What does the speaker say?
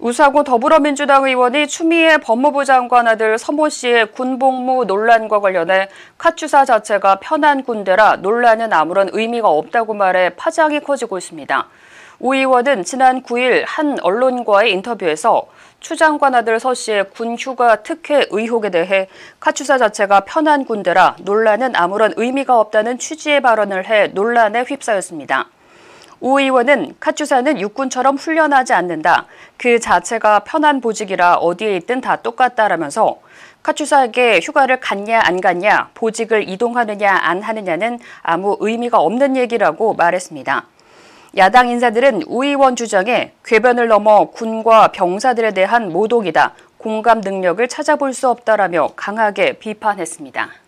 우상호 더불어민주당 의원이 추미애 법무부 장관 아들 서모 씨의 군복무 논란과 관련해 카추사 자체가 편한 군대라 논란은 아무런 의미가 없다고 말해 파장이 커지고 있습니다. 우 의원은 지난 9일 한 언론과의 인터뷰에서 추 장관 아들 서 씨의 군 휴가 특혜 의혹에 대해 카츄사 자체가 편한 군대라 논란은 아무런 의미가 없다는 취지의 발언을 해 논란에 휩싸였습니다. 오 의원은 카츄사는 육군처럼 훈련하지 않는다. 그 자체가 편한 보직이라 어디에 있든 다 똑같다라면서 카츄사에게 휴가를 갔냐 안 갔냐, 보직을 이동하느냐 안 하느냐는 아무 의미가 없는 얘기라고 말했습니다. 야당 인사들은 우 의원 주장에 궤변을 넘어 군과 병사들에 대한 모독이다, 공감 능력을 찾아볼 수 없다라며 강하게 비판했습니다.